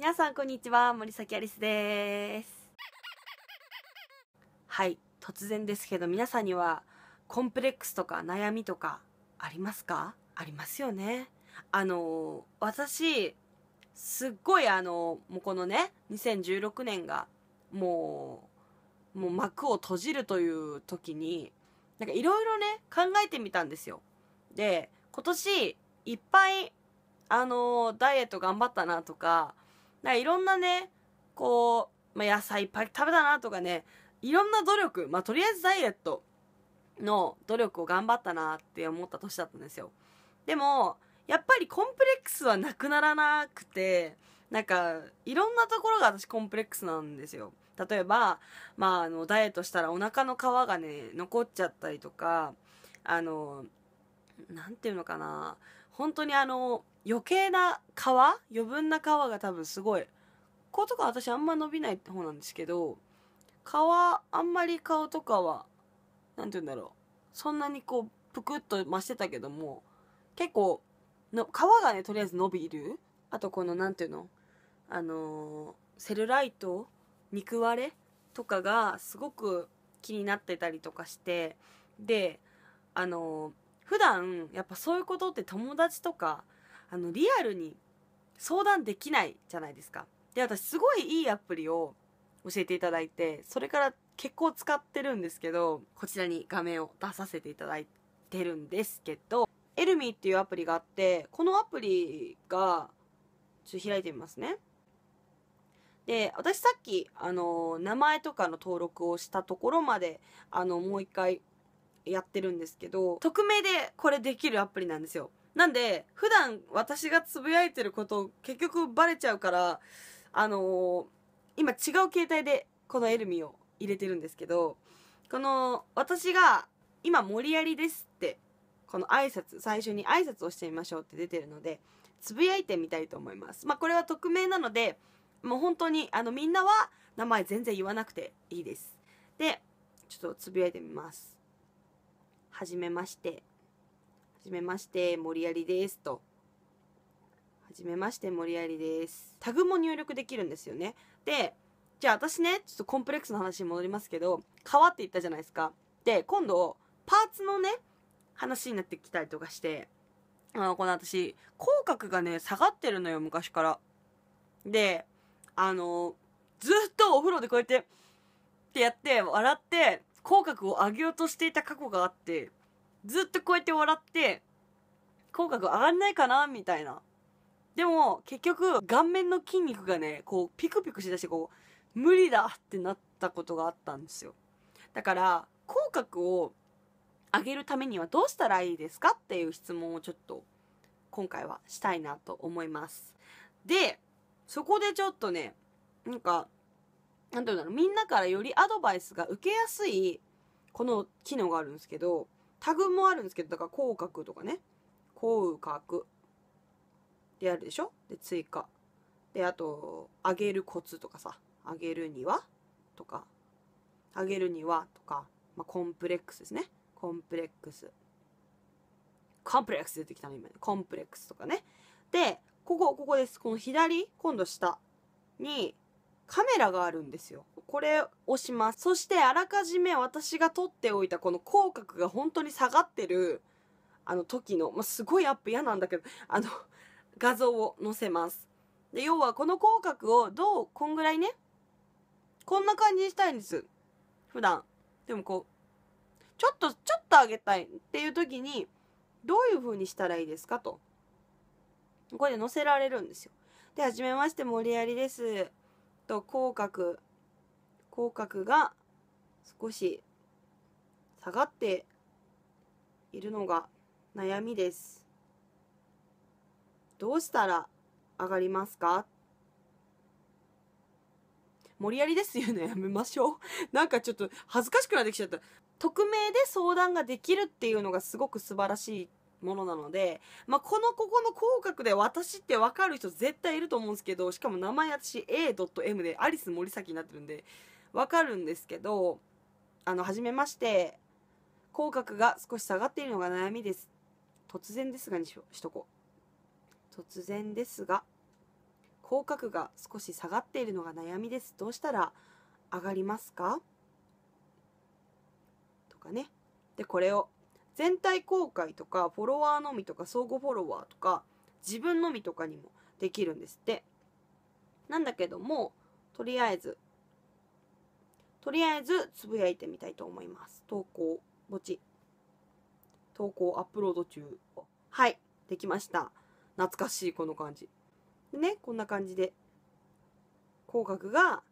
皆さんこんにちは森崎アリスですはい突然ですけど皆さんにはコンプレックスとか悩みとかありますかありますよねあの私すっごいあのもうこのね2016年がもうもう幕を閉じるという時になんかいろいろね考えてみたんですよで今年いっぱいあのダイエット頑張ったなとかだからいろんなねこう、まあ、野菜いっぱい食べたなとかねいろんな努力、まあ、とりあえずダイエットの努力を頑張ったなって思った年だったんですよでもやっぱりコンプレックスはなくならなくてなんかいろんなところが私コンプレックスなんですよ例えば、まあ、あのダイエットしたらお腹の皮がね残っちゃったりとかあの何て言うのかな本当にあの余計な皮余分な皮が多分すごいこことか私あんま伸びない方なんですけど皮あんまり顔とかは何て言うんだろうそんなにこうぷくっと増してたけども結構の皮がねとりあえず伸びるあとこの何て言うのあのー、セルライト肉割れとかがすごく気になってたりとかしてであのー、普段やっぱそういうことって友達とかあのリアルに相談できないじゃないですか。で私すごいいいアプリを教えていただいてそれから結構使ってるんですけどこちらに画面を出させていただいてるんですけどエルミーっていうアプリがあってこのアプリがちょっと開いてみますね。で私さっきあの名前とかの登録をしたところまであのもう一回やってるんですけど匿名でこれできるアプリなんですよなんで、普段私がつぶやいてること結局バレちゃうから、あのー、今違う携帯でこのエルミを入れてるんですけど、この私が今理やりですって、この挨拶、最初に挨拶をしてみましょうって出てるので、つぶやいてみたいと思います。まあこれは匿名なので、もう本当にあのみんなは名前全然言わなくていいです。で、ちょっとつぶやいてみます。はじめまして。じめまして、森有ですと。はじめまして、森有です。タグも入力できるんですよね。で、じゃあ私ね、ちょっとコンプレックスの話に戻りますけど、川って言ったじゃないですか。で、今度、パーツのね、話になってきたりとかして、あの、この私、口角がね、下がってるのよ、昔から。で、あの、ずっとお風呂でこうやって、ってやって、笑って、口角を上げようとしていた過去があって、ずっとこうやって笑って口角上がんないかなみたいなでも結局顔面の筋肉がねこうピクピクしだしてこう無理だってなったことがあったんですよだから口角を上げるためにはどうしたらいいですかっていう質問をちょっと今回はしたいなと思いますでそこでちょっとねなんかなんていうんだろうみんなからよりアドバイスが受けやすいこの機能があるんですけどタグもあるんですけどだから口角とかね口角であるでしょで追加であと上げるコツとかさ上げるにはとか上げるにはとか、まあ、コンプレックスですねコンプレックスコンプレックス出てきたの今ねコンプレックスとかねでここここですこの左今度下にカメラがあるんですよ。これ押します。そしてあらかじめ私が撮っておいたこの口角が本当に下がってるあの時の、まあ、すごいアップ嫌なんだけど、あの画像を載せます。で、要はこの口角をどう、こんぐらいね、こんな感じにしたいんです。普段。でもこう、ちょっと、ちょっと上げたいっていう時に、どういう風にしたらいいですかと。これで載せられるんですよ。で、はじめまして、森有です。と口角口角が少し下がっているのが悩みですどうしたら上がりますか無理やりですよねやめましょう なんかちょっと恥ずかしくなってきちゃった匿名で相談ができるっていうのがすごく素晴らしいものなので、まあ、このここの口角で私って分かる人絶対いると思うんですけどしかも名前私 A.M でアリス森崎になってるんで分かるんですけどあの初めまして口角が少し下がっているのが悩みです突然ですがにしとこう突然ですが口角が少し下がっているのが悩みですどうしたら上がりますかとかねでこれを全体公開とかフォロワーのみとか相互フォロワーとか自分のみとかにもできるんですってなんだけどもとりあえずとりあえずつぶやいてみたいと思います投稿墓地投稿アップロード中はいできました懐かしいこの感じでねこんな感じで口角が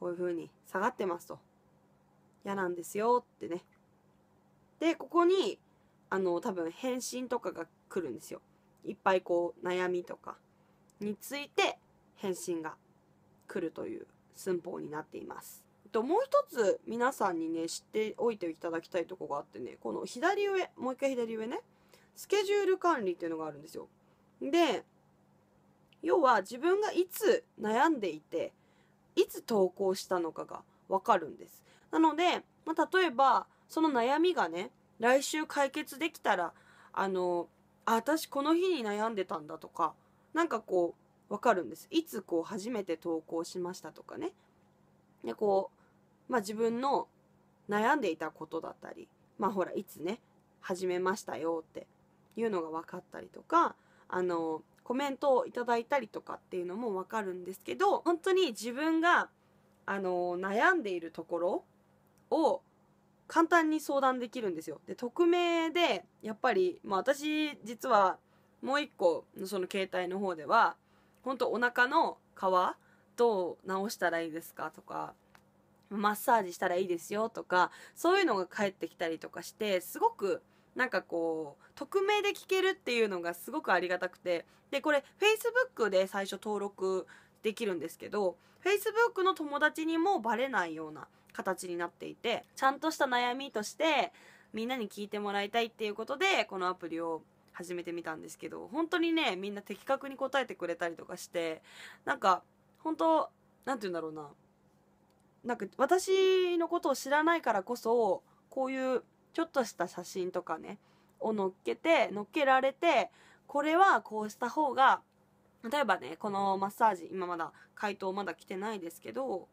こういう風に下がってますと嫌なんですよってねでここにあの多分返信とかが来るんですよいっぱいこう悩みとかについて返信が来るという寸法になっていますともう一つ皆さんにね知っておいていただきたいとこがあってねこの左上もう一回左上ねスケジュール管理っていうのがあるんですよで要は自分がいつ悩んでいていつ投稿したのかが分かるんですなので、まあ、例えばその悩みがね来週解決できたらあのあ私この日に悩んでたんだとかなんかこう分かるんですいつこう初めて投稿しましたとかねでこう、まあ、自分の悩んでいたことだったりまあほらいつね始めましたよっていうのが分かったりとかあのコメントをいただいたりとかっていうのも分かるんですけど本当に自分があの悩んでいるところを簡単に相談できるんですよ。で、匿名で、やっぱり、まあ私、実は、もう一個のその携帯の方では、本当お腹の皮、どう直したらいいですかとか、マッサージしたらいいですよとか、そういうのが返ってきたりとかして、すごく、なんかこう、匿名で聞けるっていうのがすごくありがたくて、で、これ、Facebook で最初登録できるんですけど、Facebook の友達にもバレないような、形になっていてちゃんとした悩みとしてみんなに聞いてもらいたいっていうことでこのアプリを始めてみたんですけど本当にねみんな的確に答えてくれたりとかしてなんか本当なんて言うんだろうななんか私のことを知らないからこそこういうちょっとした写真とかねを載っけて載っけられてこれはこうした方が例えばねこのマッサージ今まだ回答まだ来てないですけど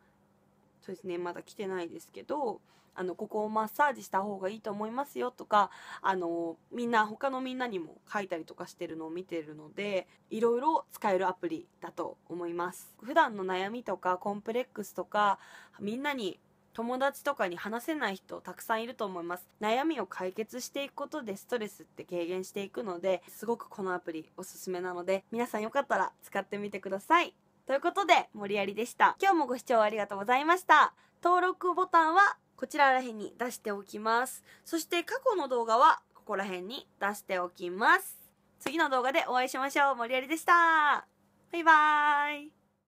そうですねまだ来てないですけどあのここをマッサージした方がいいと思いますよとかあのみんな他のみんなにも書いたりとかしてるのを見てるのでいろいろ使えるアプリだと思います普段の悩みとかコンプレックスとかみんなに友達とかに話せない人たくさんいると思います悩みを解決していくことでストレスって軽減していくのですごくこのアプリおすすめなので皆さんよかったら使ってみてくださいということで、森やりでした。今日もご視聴ありがとうございました。登録ボタンはこちららへんに出しておきます。そして過去の動画はここら辺に出しておきます。次の動画でお会いしましょう。森ありでした。バイバーイ。